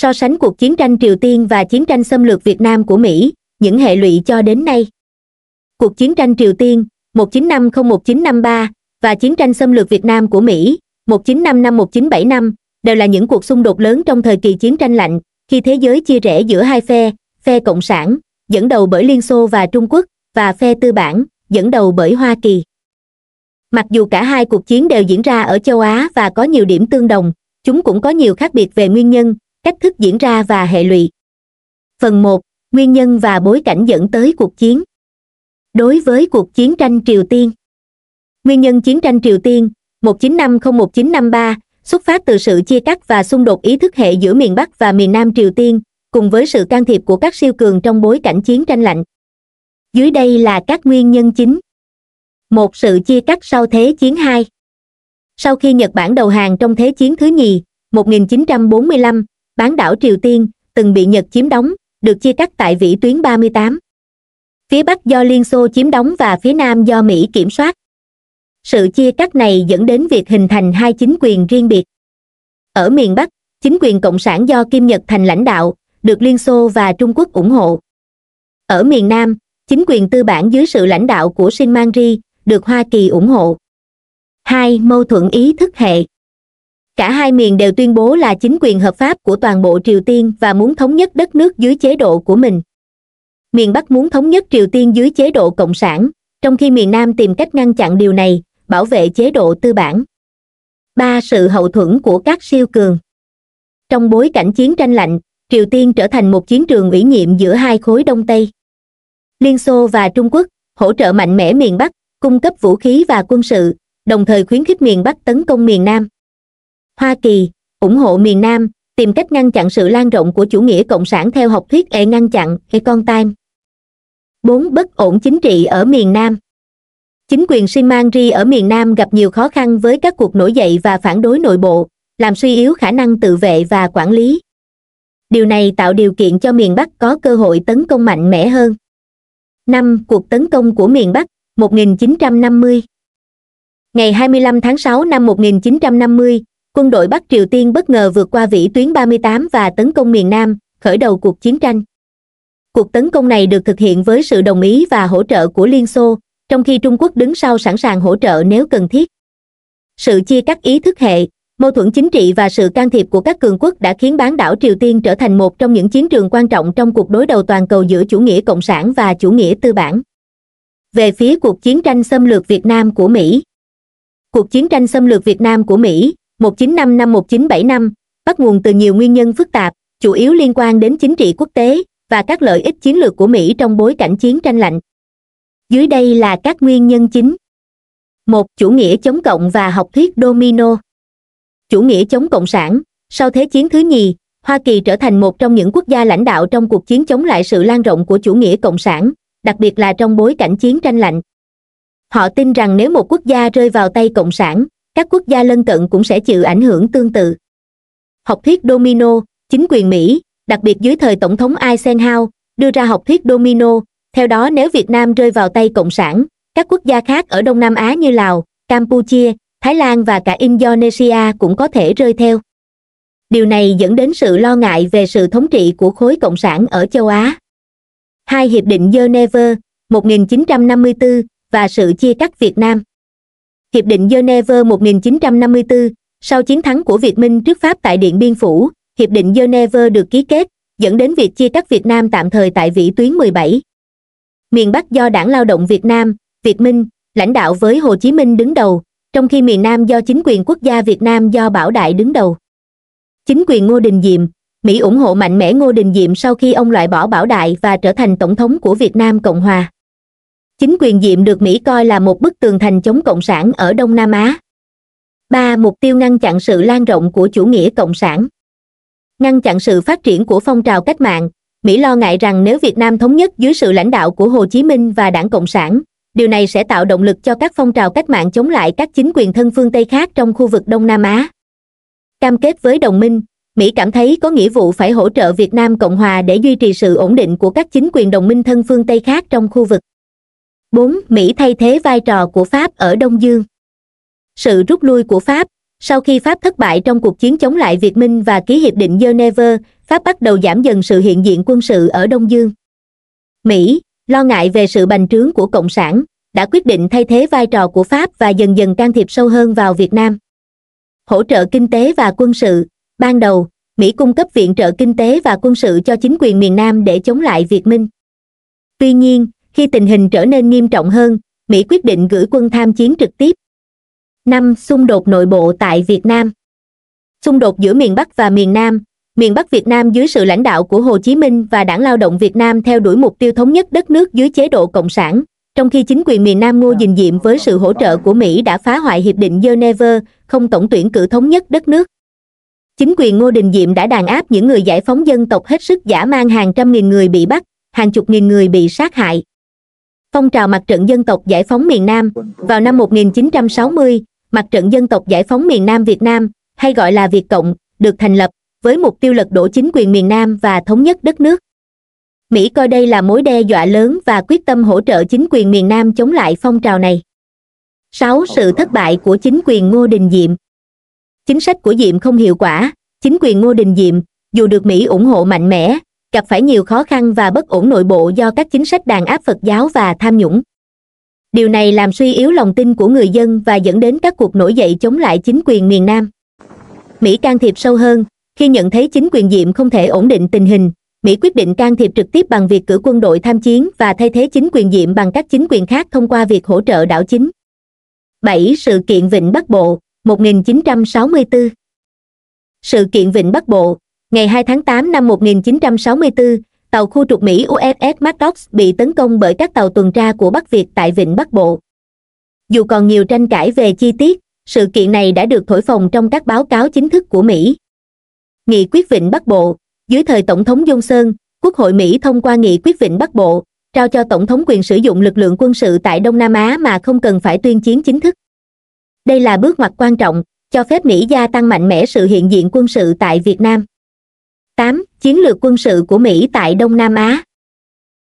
so sánh cuộc chiến tranh triều tiên và chiến tranh xâm lược việt nam của mỹ những hệ lụy cho đến nay cuộc chiến tranh triều tiên 1950-1953 và chiến tranh xâm lược việt nam của mỹ 1955-1975 đều là những cuộc xung đột lớn trong thời kỳ chiến tranh lạnh khi thế giới chia rẽ giữa hai phe phe cộng sản dẫn đầu bởi liên xô và trung quốc và phe tư bản dẫn đầu bởi hoa kỳ mặc dù cả hai cuộc chiến đều diễn ra ở châu á và có nhiều điểm tương đồng chúng cũng có nhiều khác biệt về nguyên nhân cách thức diễn ra và hệ lụy phần một nguyên nhân và bối cảnh dẫn tới cuộc chiến đối với cuộc chiến tranh triều tiên nguyên nhân chiến tranh triều tiên 1950-1953 xuất phát từ sự chia cắt và xung đột ý thức hệ giữa miền bắc và miền nam triều tiên cùng với sự can thiệp của các siêu cường trong bối cảnh chiến tranh lạnh dưới đây là các nguyên nhân chính một sự chia cắt sau thế chiến hai sau khi nhật bản đầu hàng trong thế chiến thứ nhì 1945, bán đảo triều tiên từng bị nhật chiếm đóng được chia cắt tại vĩ tuyến 38. phía bắc do liên xô chiếm đóng và phía nam do mỹ kiểm soát sự chia cắt này dẫn đến việc hình thành hai chính quyền riêng biệt ở miền bắc chính quyền cộng sản do kim nhật thành lãnh đạo được liên xô và trung quốc ủng hộ ở miền nam chính quyền tư bản dưới sự lãnh đạo của shin mang ri được hoa kỳ ủng hộ hai mâu thuẫn ý thức hệ cả hai miền đều tuyên bố là chính quyền hợp pháp của toàn bộ triều tiên và muốn thống nhất đất nước dưới chế độ của mình miền bắc muốn thống nhất triều tiên dưới chế độ cộng sản trong khi miền nam tìm cách ngăn chặn điều này bảo vệ chế độ tư bản ba sự hậu thuẫn của các siêu cường trong bối cảnh chiến tranh lạnh triều tiên trở thành một chiến trường ủy nhiệm giữa hai khối đông tây liên xô và trung quốc hỗ trợ mạnh mẽ miền bắc cung cấp vũ khí và quân sự đồng thời khuyến khích miền bắc tấn công miền nam hoa kỳ ủng hộ miền nam tìm cách ngăn chặn sự lan rộng của chủ nghĩa cộng sản theo học thuyết e ngăn chặn e con time bốn bất ổn chính trị ở miền nam chính quyền Simangri ở miền Nam gặp nhiều khó khăn với các cuộc nổi dậy và phản đối nội bộ, làm suy yếu khả năng tự vệ và quản lý. Điều này tạo điều kiện cho miền Bắc có cơ hội tấn công mạnh mẽ hơn. Năm Cuộc tấn công của miền Bắc 1950 Ngày 25 tháng 6 năm 1950, quân đội bắc triều tiên bất ngờ vượt qua vĩ tuyến 38 và tấn công miền nam khởi đầu cuộc chiến tranh cuộc tấn công này được thực hiện với sự đồng ý và hỗ trợ của liên xô trong khi trung quốc đứng sau sẵn sàng hỗ trợ nếu cần thiết sự chia cắt ý thức hệ mâu thuẫn chính trị và sự can thiệp của các cường quốc đã khiến bán đảo triều tiên trở thành một trong những chiến trường quan trọng trong cuộc đối đầu toàn cầu giữa chủ nghĩa cộng sản và chủ nghĩa tư bản về phía cuộc chiến tranh xâm lược việt nam của mỹ cuộc chiến tranh xâm lược việt nam của mỹ 1955-1975, bắt nguồn từ nhiều nguyên nhân phức tạp chủ yếu liên quan đến chính trị quốc tế và các lợi ích chiến lược của mỹ trong bối cảnh chiến tranh lạnh dưới đây là các nguyên nhân chính 1. chủ nghĩa chống cộng và học thuyết domino chủ nghĩa chống cộng sản sau thế chiến thứ nhì hoa kỳ trở thành một trong những quốc gia lãnh đạo trong cuộc chiến chống lại sự lan rộng của chủ nghĩa cộng sản đặc biệt là trong bối cảnh chiến tranh lạnh họ tin rằng nếu một quốc gia rơi vào tay cộng sản các quốc gia lân cận cũng sẽ chịu ảnh hưởng tương tự học thuyết domino chính quyền mỹ đặc biệt dưới thời tổng thống eisenhower đưa ra học thuyết domino theo đó nếu việt nam rơi vào tay cộng sản các quốc gia khác ở đông nam á như lào campuchia thái lan và cả indonesia cũng có thể rơi theo điều này dẫn đến sự lo ngại về sự thống trị của khối cộng sản ở châu á hai hiệp định geneva 1954 và sự chia cắt việt nam Hiệp định Geneva 1954, sau chiến thắng của Việt Minh trước Pháp tại Điện Biên Phủ, Hiệp định Geneva được ký kết, dẫn đến việc chia cắt Việt Nam tạm thời tại vĩ tuyến 17. Miền Bắc do Đảng Lao động Việt Nam, Việt Minh, lãnh đạo với Hồ Chí Minh đứng đầu, trong khi miền Nam do chính quyền quốc gia Việt Nam do Bảo Đại đứng đầu. Chính quyền Ngô Đình Diệm, Mỹ ủng hộ mạnh mẽ Ngô Đình Diệm sau khi ông loại bỏ Bảo Đại và trở thành Tổng thống của Việt Nam Cộng Hòa chính quyền diệm được mỹ coi là một bức tường thành chống cộng sản ở đông nam á ba mục tiêu ngăn chặn sự lan rộng của chủ nghĩa cộng sản ngăn chặn sự phát triển của phong trào cách mạng mỹ lo ngại rằng nếu việt nam thống nhất dưới sự lãnh đạo của hồ chí minh và đảng cộng sản điều này sẽ tạo động lực cho các phong trào cách mạng chống lại các chính quyền thân phương tây khác trong khu vực đông nam á cam kết với đồng minh mỹ cảm thấy có nghĩa vụ phải hỗ trợ việt nam cộng hòa để duy trì sự ổn định của các chính quyền đồng minh thân phương tây khác trong khu vực bốn mỹ thay thế vai trò của pháp ở đông dương sự rút lui của pháp sau khi pháp thất bại trong cuộc chiến chống lại việt minh và ký hiệp định geneva pháp bắt đầu giảm dần sự hiện diện quân sự ở đông dương mỹ lo ngại về sự bành trướng của cộng sản đã quyết định thay thế vai trò của pháp và dần dần can thiệp sâu hơn vào việt nam hỗ trợ kinh tế và quân sự ban đầu mỹ cung cấp viện trợ kinh tế và quân sự cho chính quyền miền nam để chống lại việt minh tuy nhiên khi tình hình trở nên nghiêm trọng hơn mỹ quyết định gửi quân tham chiến trực tiếp năm xung đột nội bộ tại việt nam xung đột giữa miền bắc và miền nam miền bắc việt nam dưới sự lãnh đạo của hồ chí minh và đảng lao động việt nam theo đuổi mục tiêu thống nhất đất nước dưới chế độ cộng sản trong khi chính quyền miền nam ngô đình diệm với sự hỗ trợ của mỹ đã phá hoại hiệp định geneva không tổng tuyển cử thống nhất đất nước chính quyền ngô đình diệm đã đàn áp những người giải phóng dân tộc hết sức giả mang hàng trăm nghìn người bị bắt hàng chục nghìn người bị sát hại phong trào mặt trận dân tộc giải phóng miền Nam. Vào năm 1960, mặt trận dân tộc giải phóng miền Nam Việt Nam, hay gọi là Việt Cộng, được thành lập, với mục tiêu lật đổ chính quyền miền Nam và thống nhất đất nước. Mỹ coi đây là mối đe dọa lớn và quyết tâm hỗ trợ chính quyền miền Nam chống lại phong trào này. 6. Sự thất bại của chính quyền Ngô Đình Diệm Chính sách của Diệm không hiệu quả, chính quyền Ngô Đình Diệm, dù được Mỹ ủng hộ mạnh mẽ, gặp phải nhiều khó khăn và bất ổn nội bộ do các chính sách đàn áp phật giáo và tham nhũng điều này làm suy yếu lòng tin của người dân và dẫn đến các cuộc nổi dậy chống lại chính quyền miền nam mỹ can thiệp sâu hơn khi nhận thấy chính quyền diệm không thể ổn định tình hình mỹ quyết định can thiệp trực tiếp bằng việc cử quân đội tham chiến và thay thế chính quyền diệm bằng các chính quyền khác thông qua việc hỗ trợ đảo chính 7. Sự kiện Vịnh Bắc Bộ 1964 Sự kiện Vịnh Bắc Bộ ngày 2 tháng 8 năm 1964, tàu khu trục Mỹ USS Maddox bị tấn công bởi các tàu tuần tra của Bắc Việt tại Vịnh Bắc Bộ. Dù còn nhiều tranh cãi về chi tiết, sự kiện này đã được thổi phồng trong các báo cáo chính thức của Mỹ. Nghị quyết Vịnh Bắc Bộ, dưới thời Tổng thống Johnson, Sơn, Quốc hội Mỹ thông qua nghị quyết Vịnh Bắc Bộ, trao cho Tổng thống quyền sử dụng lực lượng quân sự tại Đông Nam Á mà không cần phải tuyên chiến chính thức. Đây là bước ngoặt quan trọng, cho phép Mỹ gia tăng mạnh mẽ sự hiện diện quân sự tại Việt Nam tám chiến lược quân sự của mỹ tại đông nam á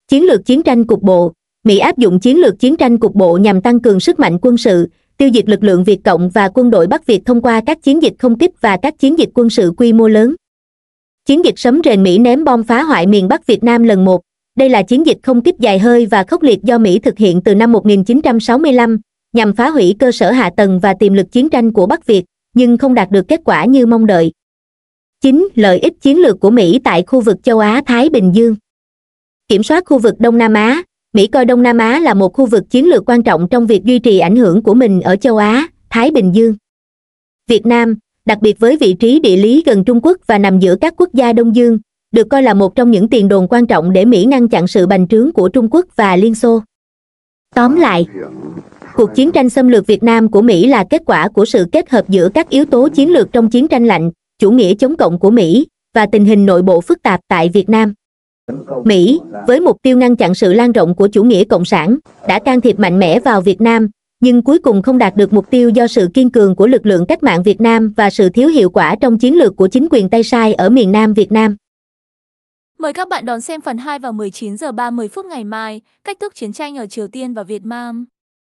chiến lược chiến tranh cục bộ mỹ áp dụng chiến lược chiến tranh cục bộ nhằm tăng cường sức mạnh quân sự tiêu diệt lực lượng việt cộng và quân đội bắc việt thông qua các chiến dịch không kích và các chiến dịch quân sự quy mô lớn chiến dịch sấm rền mỹ ném bom phá hoại miền bắc việt nam lần một đây là chiến dịch không kích dài hơi và khốc liệt do mỹ thực hiện từ năm 1965 nhằm phá hủy cơ sở hạ tầng và tiềm lực chiến tranh của bắc việt nhưng không đạt được kết quả như mong đợi chín lợi ích chiến lược của mỹ tại khu vực châu á thái bình dương kiểm soát khu vực đông nam á mỹ coi đông nam á là một khu vực chiến lược quan trọng trong việc duy trì ảnh hưởng của mình ở châu á thái bình dương việt nam đặc biệt với vị trí địa lý gần trung quốc và nằm giữa các quốc gia đông dương được coi là một trong những tiền đồn quan trọng để mỹ ngăn chặn sự bành trướng của trung quốc và liên xô tóm lại cuộc chiến tranh xâm lược việt nam của mỹ là kết quả của sự kết hợp giữa các yếu tố chiến lược trong chiến tranh lạnh chủ nghĩa chống cộng của Mỹ và tình hình nội bộ phức tạp tại Việt Nam. Mỹ, với mục tiêu ngăn chặn sự lan rộng của chủ nghĩa cộng sản, đã can thiệp mạnh mẽ vào Việt Nam, nhưng cuối cùng không đạt được mục tiêu do sự kiên cường của lực lượng cách mạng Việt Nam và sự thiếu hiệu quả trong chiến lược của chính quyền tay sai ở miền Nam Việt Nam. Mời các bạn đón xem phần 2 vào 19 h 30 phút ngày mai, cách thức chiến tranh ở Triều Tiên và Việt Nam.